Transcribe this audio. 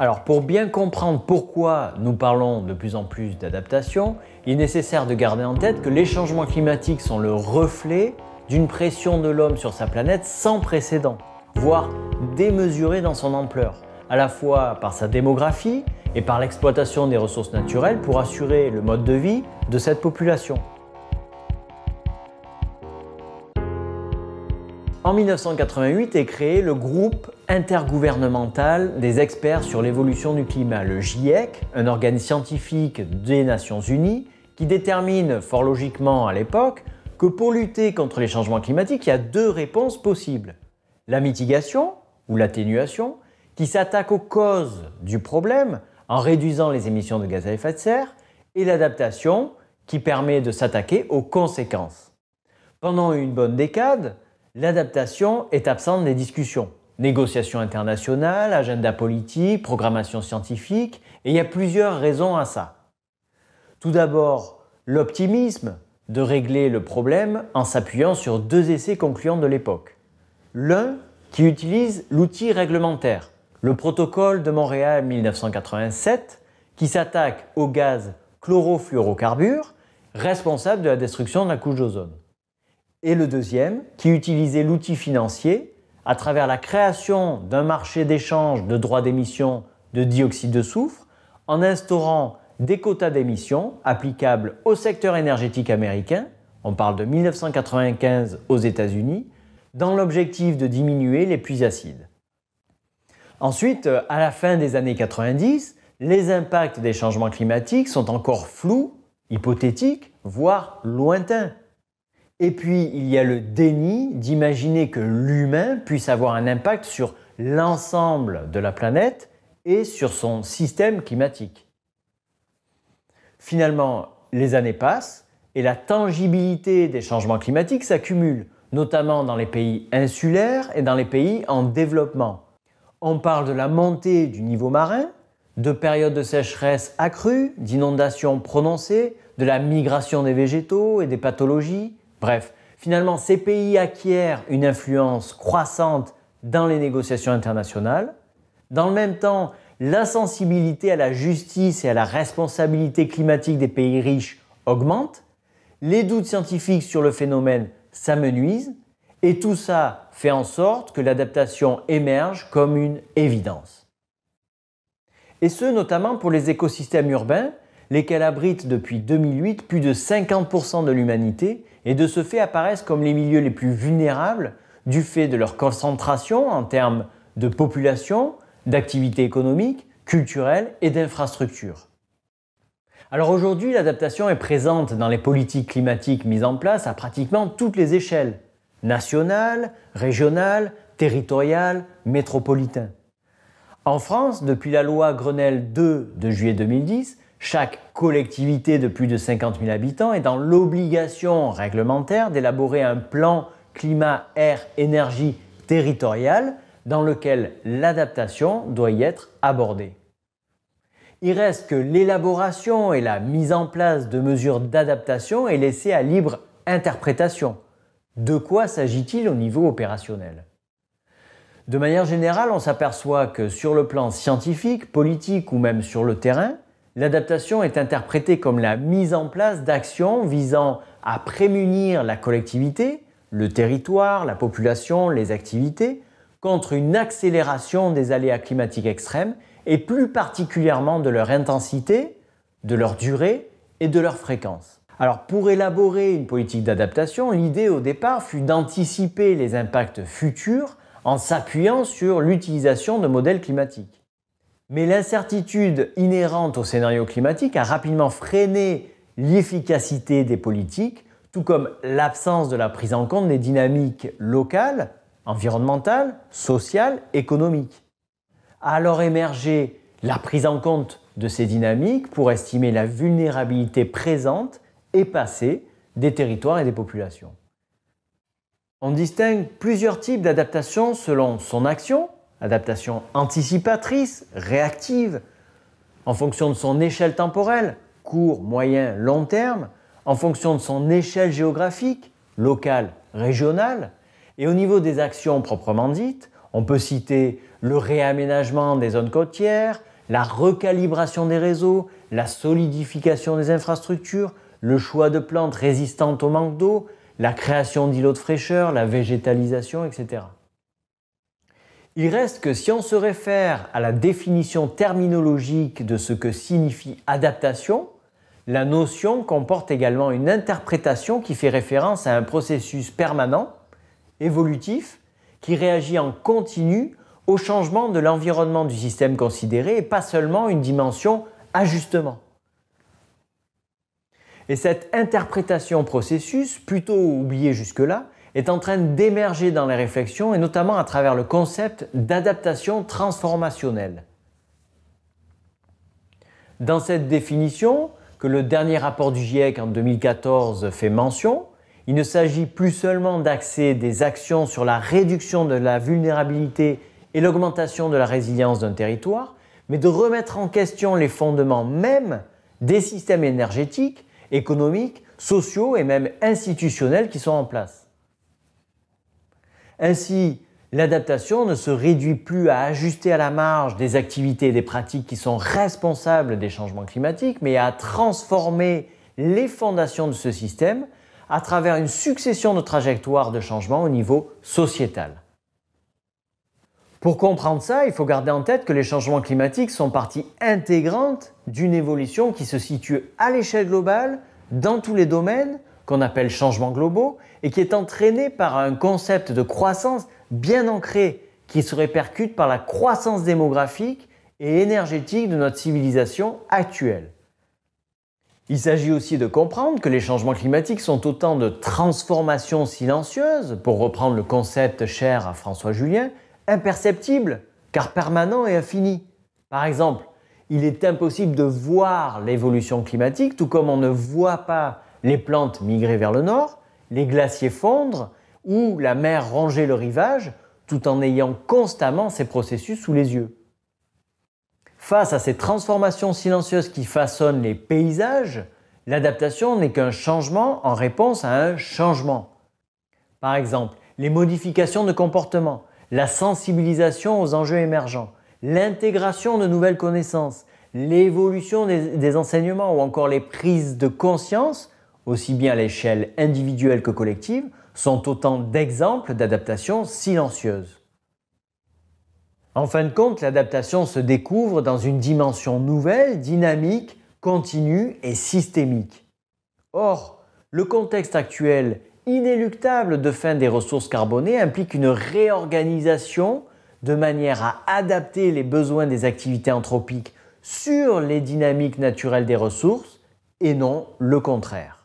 Alors pour bien comprendre pourquoi nous parlons de plus en plus d'adaptation, il est nécessaire de garder en tête que les changements climatiques sont le reflet d'une pression de l'homme sur sa planète sans précédent, voire démesurée dans son ampleur, à la fois par sa démographie et par l'exploitation des ressources naturelles pour assurer le mode de vie de cette population. En 1988 est créé le groupe intergouvernemental des experts sur l'évolution du climat, le GIEC, un organe scientifique des Nations Unies qui détermine, fort logiquement à l'époque, que pour lutter contre les changements climatiques, il y a deux réponses possibles. La mitigation ou l'atténuation, qui s'attaque aux causes du problème en réduisant les émissions de gaz à effet de serre, et l'adaptation, qui permet de s'attaquer aux conséquences. Pendant une bonne décade, l'adaptation est absente des discussions. Négociations internationales, agenda politique, programmation scientifique, et il y a plusieurs raisons à ça. Tout d'abord, l'optimisme de régler le problème en s'appuyant sur deux essais concluants de l'époque. L'un qui utilise l'outil réglementaire, le protocole de Montréal 1987, qui s'attaque au gaz chlorofluorocarbures responsable de la destruction de la couche d'ozone et le deuxième qui utilisait l'outil financier à travers la création d'un marché d'échange de droits d'émission de dioxyde de soufre en instaurant des quotas d'émission applicables au secteur énergétique américain, on parle de 1995 aux États-Unis, dans l'objectif de diminuer les puits acides. Ensuite, à la fin des années 90, les impacts des changements climatiques sont encore flous, hypothétiques, voire lointains. Et puis, il y a le déni d'imaginer que l'humain puisse avoir un impact sur l'ensemble de la planète et sur son système climatique. Finalement, les années passent et la tangibilité des changements climatiques s'accumule, notamment dans les pays insulaires et dans les pays en développement. On parle de la montée du niveau marin, de périodes de sécheresse accrues, d'inondations prononcées, de la migration des végétaux et des pathologies, Bref, finalement, ces pays acquièrent une influence croissante dans les négociations internationales. Dans le même temps, la sensibilité à la justice et à la responsabilité climatique des pays riches augmente, les doutes scientifiques sur le phénomène s'amenuisent, et tout ça fait en sorte que l'adaptation émerge comme une évidence. Et ce, notamment pour les écosystèmes urbains, lesquels abritent depuis 2008 plus de 50% de l'humanité et de ce fait apparaissent comme les milieux les plus vulnérables du fait de leur concentration en termes de population, d'activité économique, culturelle et d'infrastructures. Alors aujourd'hui, l'adaptation est présente dans les politiques climatiques mises en place à pratiquement toutes les échelles, nationales, régionales, territoriales, métropolitaines. En France, depuis la loi Grenelle 2 de juillet 2010, chaque collectivité de plus de 50 000 habitants est dans l'obligation réglementaire d'élaborer un plan climat, air, énergie territorial dans lequel l'adaptation doit y être abordée. Il reste que l'élaboration et la mise en place de mesures d'adaptation est laissée à libre interprétation. De quoi s'agit-il au niveau opérationnel De manière générale, on s'aperçoit que sur le plan scientifique, politique ou même sur le terrain, L'adaptation est interprétée comme la mise en place d'actions visant à prémunir la collectivité, le territoire, la population, les activités, contre une accélération des aléas climatiques extrêmes et plus particulièrement de leur intensité, de leur durée et de leur fréquence. Alors pour élaborer une politique d'adaptation, l'idée au départ fut d'anticiper les impacts futurs en s'appuyant sur l'utilisation de modèles climatiques. Mais l'incertitude inhérente au scénario climatique a rapidement freiné l'efficacité des politiques, tout comme l'absence de la prise en compte des dynamiques locales, environnementales, sociales, économiques. A alors émergé la prise en compte de ces dynamiques pour estimer la vulnérabilité présente et passée des territoires et des populations. On distingue plusieurs types d'adaptation selon son action, Adaptation anticipatrice, réactive, en fonction de son échelle temporelle, court, moyen, long terme, en fonction de son échelle géographique, locale, régionale, et au niveau des actions proprement dites, on peut citer le réaménagement des zones côtières, la recalibration des réseaux, la solidification des infrastructures, le choix de plantes résistantes au manque d'eau, la création d'îlots de fraîcheur, la végétalisation, etc. Il reste que si on se réfère à la définition terminologique de ce que signifie adaptation, la notion comporte également une interprétation qui fait référence à un processus permanent, évolutif, qui réagit en continu au changement de l'environnement du système considéré et pas seulement une dimension ajustement. Et cette interprétation processus, plutôt oubliée jusque-là, est en train d'émerger dans les réflexions et notamment à travers le concept d'adaptation transformationnelle. Dans cette définition, que le dernier rapport du GIEC en 2014 fait mention, il ne s'agit plus seulement d'axer des actions sur la réduction de la vulnérabilité et l'augmentation de la résilience d'un territoire, mais de remettre en question les fondements même des systèmes énergétiques, économiques, sociaux et même institutionnels qui sont en place. Ainsi, l'adaptation ne se réduit plus à ajuster à la marge des activités et des pratiques qui sont responsables des changements climatiques, mais à transformer les fondations de ce système à travers une succession de trajectoires de changement au niveau sociétal. Pour comprendre ça, il faut garder en tête que les changements climatiques sont partie intégrante d'une évolution qui se situe à l'échelle globale, dans tous les domaines, qu'on appelle changements globaux et qui est entraîné par un concept de croissance bien ancré qui se répercute par la croissance démographique et énergétique de notre civilisation actuelle. Il s'agit aussi de comprendre que les changements climatiques sont autant de transformations silencieuses, pour reprendre le concept cher à François Julien, imperceptibles, car permanents et infinis. Par exemple, il est impossible de voir l'évolution climatique, tout comme on ne voit pas les plantes migrer vers le nord, les glaciers fondre, ou la mer ranger le rivage, tout en ayant constamment ces processus sous les yeux. Face à ces transformations silencieuses qui façonnent les paysages, l'adaptation n'est qu'un changement en réponse à un changement. Par exemple, les modifications de comportement, la sensibilisation aux enjeux émergents, l'intégration de nouvelles connaissances, l'évolution des, enseignements ou encore les prises de conscience aussi bien à l'échelle individuelle que collective, sont autant d'exemples d'adaptation silencieuse. En fin de compte, l'adaptation se découvre dans une dimension nouvelle, dynamique, continue et systémique. Or, le contexte actuel inéluctable de fin des ressources carbonées implique une réorganisation de manière à adapter les besoins des activités anthropiques sur les dynamiques naturelles des ressources et non le contraire.